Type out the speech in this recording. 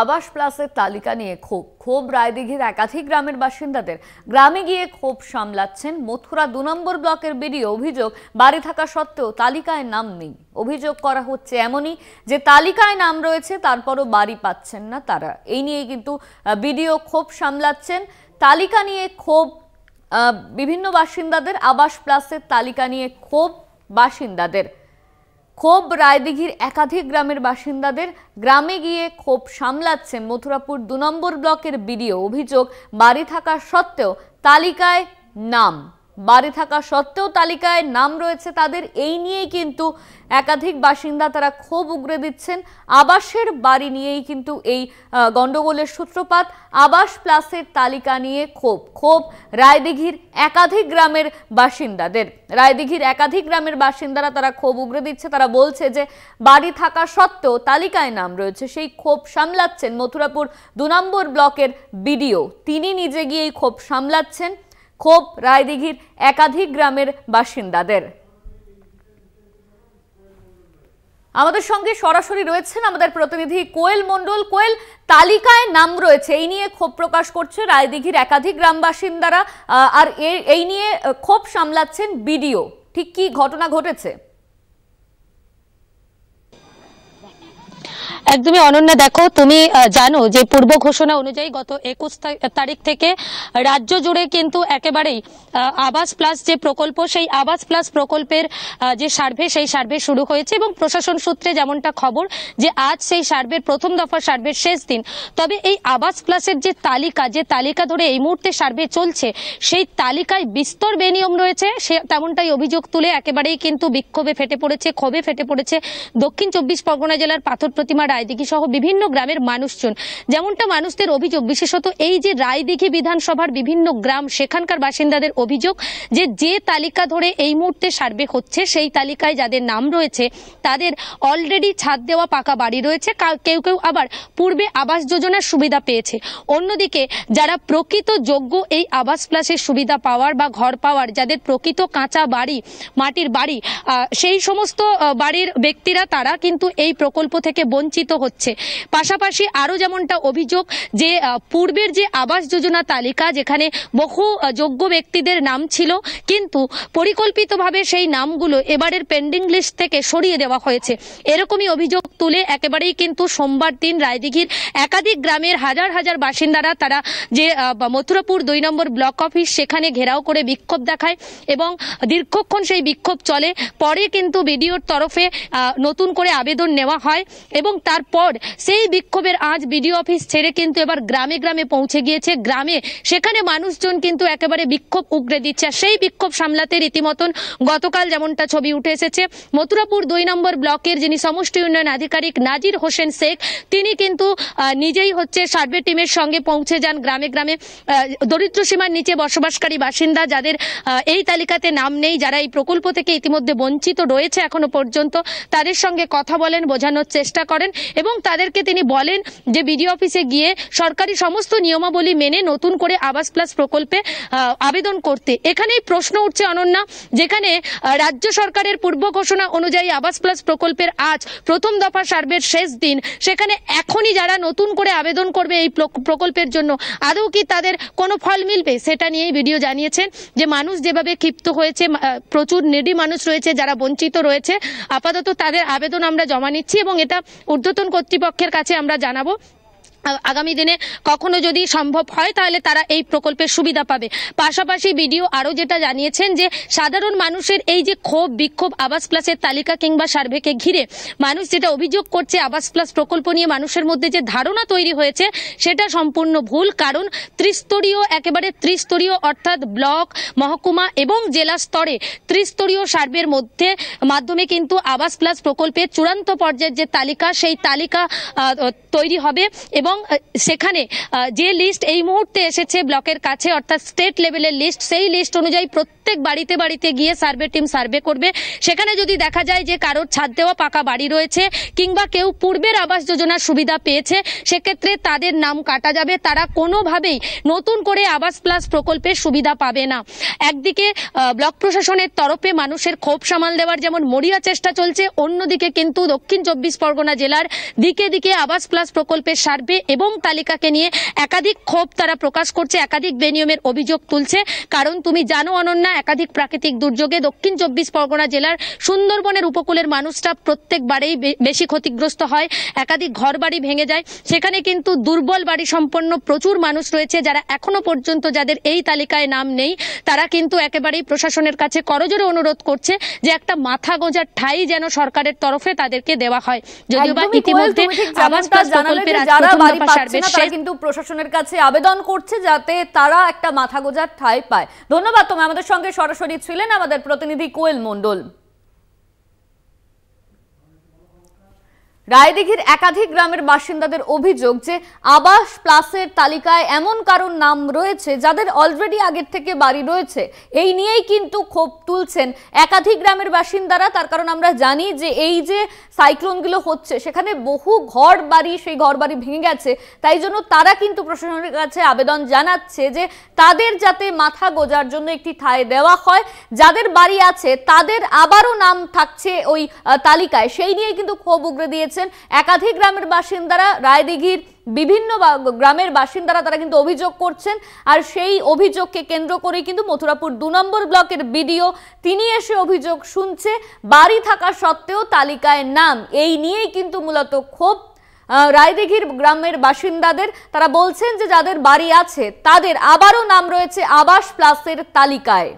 আবাস প্লাসের তালিকা নিয়ে ক্ষোভ ক্ষোভ রায়দিঘির একাধিক গ্রামের বাসিন্দাদের গ্রামে গিয়ে ক্ষোভ সামলাচ্ছেন মথুরা দু নম্বর ব্লকের বিডিও অভিযোগ বাড়ি থাকা সত্ত্বেও তালিকায় নাম নেই অভিযোগ করা হচ্ছে এমনই যে তালিকায় নাম রয়েছে তারপরও বাড়ি পাচ্ছেন না তারা এই নিয়ে কিন্তু বিডিও ক্ষোভ সামলাচ্ছেন তালিকা নিয়ে ক্ষোভ বিভিন্ন বাসিন্দাদের আবাস প্লাসের তালিকা নিয়ে ক্ষোভ বাসিন্দাদের ক্ষোভ রায়দিঘির একাধিক গ্রামের বাসিন্দাদের গ্রামে গিয়ে ক্ষোভ সামলাচ্ছে মথুরাপুর দু নম্বর ব্লকের বিডিও অভিযোগ বাড়ি থাকা সত্ত্বেও তালিকায় নাম বাড়ি থাকা সত্ত্বেও তালিকায় নাম রয়েছে তাদের এই নিয়েই কিন্তু একাধিক বাসিন্দা তারা ক্ষোভ উগরে দিচ্ছেন আবাসের বাড়ি নিয়েই কিন্তু এই গণ্ডগোলের সূত্রপাত আবাস প্লাসের তালিকা নিয়ে ক্ষোভ ক্ষোভ রায়দিঘির একাধিক গ্রামের বাসিন্দাদের রায়দিঘির একাধিক গ্রামের বাসিন্দারা তারা ক্ষোভ উগরে দিচ্ছে তারা বলছে যে বাড়ি থাকা সত্ত্বেও তালিকায় নাম রয়েছে সেই ক্ষোভ সামলাচ্ছেন মথুরাপুর দু নম্বর ব্লকের বিডিও তিনি নিজে গিয়েই এই ক্ষোভ সামলাচ্ছেন ক্ষোভ রায়দিঘির একাধিক গ্রামের বাসিন্দাদের আমাদের সঙ্গে সরাসরি রয়েছেন আমাদের প্রতিনিধি কোয়েল মন্ডল কোয়েল তালিকায় নাম রয়েছে এই নিয়ে ক্ষোভ প্রকাশ করছে রায়দিঘির একাধিক গ্রাম বাসিন্দারা আর এই নিয়ে ক্ষোভ সামলাচ্ছেন বিডিও ঠিক কি ঘটনা ঘটেছে একদমই অনন্যা দেখো তুমি জানো যে পূর্ব ঘোষণা অনুযায়ী গত একুশ তারিখ থেকে রাজ্য জুড়ে কিন্তু একেবারেই আবাস প্লাস যে প্রকল্প সেই আবাস প্লাস প্রকল্পের যে সার্ভে সেই সার্ভে শুরু হয়েছে এবং প্রশাসন সূত্রে যেমনটা খবর যে আজ সেই সার্ভের প্রথম দফা সার্ভের শেষ দিন তবে এই আবাস প্লাসের যে তালিকা যে তালিকা ধরে এই মুহূর্তে সার্ভে চলছে সেই তালিকায় বিস্তর বেনিয়ম রয়েছে সে তেমনটাই অভিযোগ তুলে একেবারেই কিন্তু বিক্ষোভে ফেটে পড়েছে ক্ষোভে ফেটে পড়েছে দক্ষিণ চব্বিশ পরগনা জেলার পাথর প্রতিমা রায়দিঘি সহ বিভিন্ন গ্রামের মানুষজন যেমনটা মানুষদের অভিযোগ বিশেষত এই যে রায়দিঘি বিধানসভার বিভিন্ন গ্রাম সেখানকার বাসিন্দাদের অভিযোগ যে যে তালিকা ধরে এই মুহূর্তে সার্ভে হচ্ছে সেই তালিকায় যাদের নাম রয়েছে তাদের অলরেডি ছাদ দেওয়া পাকা বাড়ি রয়েছে কেউ কেউ আবার পূর্বে আবাস যোজনার সুবিধা পেয়েছে অন্যদিকে যারা প্রকৃত যোগ্য এই আবাস প্লাসের সুবিধা পাওয়ার বা ঘর পাওয়ার যাদের প্রকৃত কাঁচা বাড়ি মাটির বাড়ি সেই সমস্ত বাড়ির ব্যক্তিরা তারা কিন্তু এই প্রকল্প থেকে বঞ্চিত হচ্ছে পাশাপাশি আরও যেমনটা অভিযোগ যে পূর্বের যে আবাস যোজনা তালিকা যেখানে বহু যোগ্য ব্যক্তিদের নাম ছিল কিন্তু পরিকল্পিতভাবে সেই নামগুলো এবারের পেন্ডিং লিস্ট থেকে সরিয়ে দেওয়া হয়েছে এরকমই অভিযোগ তুলে একেবারেই কিন্তু সোমবার দিন রায়দিঘির একাধিক গ্রামের হাজার হাজার বাসিন্দারা তারা যে মথুরাপুর দুই নম্বর ব্লক অফিস সেখানে ঘেরাও করে বিক্ষোভ দেখায় এবং দীর্ঘক্ষণ সেই বিক্ষোভ চলে পরে কিন্তু বিডিওর তরফে নতুন করে আবেদন নেওয়া হয় এবং তার করার পর সেই বিক্ষোভের আজ বিডিও অফিস ছেড়ে কিন্তু এবার গ্রামে গ্রামে পৌঁছে গিয়েছে গ্রামে সেখানে মানুষজন কিন্তু একেবারে বিক্ষোভ উগড়ে দিচ্ছে আর সেই বিক্ষোভ সামলাতে রীতিমতন গতকাল যেমনটা ছবি উঠে এসেছে মথুরাপুর দুই নম্বর ব্লকের যিনি সমষ্টি উন্নয়ন আধিকারিক নাজির হোসেন শেখ তিনি কিন্তু নিজেই হচ্ছে সার্ভে টিমের সঙ্গে পৌঁছে যান গ্রামে গ্রামে দরিদ্র সীমার নিচে বসবাসকারী বাসিন্দা যাদের এই তালিকাতে নাম নেই যারা এই প্রকল্প থেকে ইতিমধ্যে বঞ্চিত রয়েছে এখনো পর্যন্ত তাদের সঙ্গে কথা বলেন বোঝানোর চেষ্টা করেন এবং তাদেরকে তিনি বলেন যে বিডিও অফিসে গিয়ে সরকারি সমস্ত নিয়মাবলী মেনে নতুন করে আবাস প্লাস প্রকল্পে আবেদন করতে এখানেই প্রশ্ন উঠছে অনন্যা যেখানে রাজ্য সরকারের পূর্ব ঘোষণা অনুযায়ী আবাস প্লাস প্রকল্পের আজ প্রথম দফা সার্ভের শেষ দিন সেখানে এখনই যারা নতুন করে আবেদন করবে এই প্রকল্পের জন্য আদৌ কি তাদের কোনো ফল মিলবে সেটা নিয়েই ভিডিও জানিয়েছেন যে মানুষ যেভাবে ক্ষিপ্ত হয়েছে প্রচুর নেডি মানুষ রয়েছে যারা বঞ্চিত রয়েছে আপাতত তাদের আবেদন আমরা জমা নিচ্ছি এবং এটা ঊর্ধ্বত কর্তৃপক্ষের কাছে আমরা জানাবো আগামী দিনে কখনো যদি সম্ভব হয় তাহলে তারা এই প্রকল্পের সুবিধা পাবে পাশাপাশি বিডিও আরও যেটা জানিয়েছেন যে সাধারণ মানুষের এই যে ক্ষোভ বিক্ষোভ আবাস প্লাসের তালিকা কিংবা সার্ভেকে ঘিরে মানুষ যেটা অভিযোগ করছে আবাস প্লাস প্রকল্প নিয়ে মানুষের মধ্যে যে ধারণা তৈরি হয়েছে সেটা সম্পূর্ণ ভুল কারণ ত্রিস্তরীয় একেবারে ত্রিস্তরীয় অর্থাৎ ব্লক মহকুমা এবং জেলা স্তরে ত্রিস্তরীয় সার্ভের মধ্যে মাধ্যমে কিন্তু আবাস প্লাস প্রকল্পের চূড়ান্ত পর্যায়ের যে তালিকা সেই তালিকা তৈরি হবে এবং এবং সেখানে যে লিস্ট এই মুহূর্তে এসেছে ব্লকের কাছে অর্থাৎ স্টেট লেভেলের লিস্ট সেই লিস্ট অনুযায়ী প্রত্যেক বাড়িতে বাড়িতে গিয়ে সার্ভে টিম সার্ভে করবে সেখানে যদি দেখা যায় যে কারোর ছাদ দেওয়া পাকা বাড়ি রয়েছে কিংবা কেউ পূর্বের আবাস যোজনার সুবিধা পেয়েছে সেক্ষেত্রে তাদের নাম কাটা যাবে তারা কোনোভাবেই নতুন করে আবাস প্লাস প্রকল্পের সুবিধা পাবে না একদিকে ব্লক প্রশাসনের তরফে মানুষের ক্ষোভ সামাল দেওয়ার যেমন মরিয়া চেষ্টা চলছে অন্যদিকে কিন্তু দক্ষিণ চব্বিশ পরগনা জেলার দিকে দিকে আবাস প্লাস প্রকল্পের সার্ভে এবং তালিকাকে নিয়ে একাধিক ক্ষোভ তারা প্রকাশ করছে একাধিক বেনিয়মের অভিযোগ তুলছে কারণ তুমি জানো অনন্যা একাধিক প্রাকৃতিক দুর্যোগে দক্ষিণ চব্বিশ পরগনা জেলার সুন্দরবনের উপকূলের মানুষরা প্রত্যেকবারেই বেশি ক্ষতিগ্রস্ত হয় একাধিক ঘর বাড়ি ভেঙে যায় সেখানে কিন্তু দুর্বল বাড়ি সম্পন্ন প্রচুর মানুষ রয়েছে যারা এখনো পর্যন্ত যাদের এই তালিকায় নাম নেই তারা কিন্তু একেবারেই প্রশাসনের কাছে করজোরে অনুরোধ করছে যে একটা মাথা গোঁজার ঠাই যেন সরকারের তরফে তাদেরকে দেওয়া হয় যদিও বা ইতিমধ্যে আবাস প্রকল্পের বাড়ি পাচ্ছে না তারা কিন্তু প্রশাসনের কাছে আবেদন করছে যাতে তারা একটা মাথা গোজার ঠাঁই পায় ধন্যবাদ তোমায় আমাদের সঙ্গে সরাসরি ছিলেন আমাদের প্রতিনিধি কোয়েল মন্ডল রায়দিঘির একাধিক গ্রামের বাসিন্দাদের অভিযোগ যে আবাস প্লাসের তালিকায় এমন কারোর নাম রয়েছে যাদের অলরেডি আগের থেকে বাড়ি রয়েছে এই নিয়েই কিন্তু ক্ষোভ তুলছেন একাধিক গ্রামের বাসিন্দারা তার কারণ আমরা জানি যে এই যে সাইক্লোনগুলো হচ্ছে সেখানে বহু ঘর বাড়ি সেই ঘর বাড়ি ভেঙে গেছে তাই জন্য তারা কিন্তু প্রশাসনের কাছে আবেদন জানাচ্ছে যে তাদের যাতে মাথা গোজার জন্য একটি ঠায় দেওয়া হয় যাদের বাড়ি আছে তাদের আবারও নাম থাকছে ওই তালিকায় সেই নিয়েই কিন্তু ক্ষোভ উগড়ে দিয়েছে করছেন একাধিক গ্রামের বাসিন্দারা রায়দিঘির বিভিন্ন গ্রামের বাসিন্দারা তারা কিন্তু অভিযোগ করছেন আর সেই অভিযোগকে কেন্দ্র করে কিন্তু মথুরাপুর দু নম্বর ব্লকের বিডিও তিনি এসে অভিযোগ শুনছে বাড়ি থাকা সত্ত্বেও তালিকায় নাম এই নিয়েই কিন্তু মূলত ক্ষোভ রায়দিঘির গ্রামের বাসিন্দাদের তারা বলছেন যে যাদের বাড়ি আছে তাদের আবারও নাম রয়েছে আবাস প্লাসের তালিকায়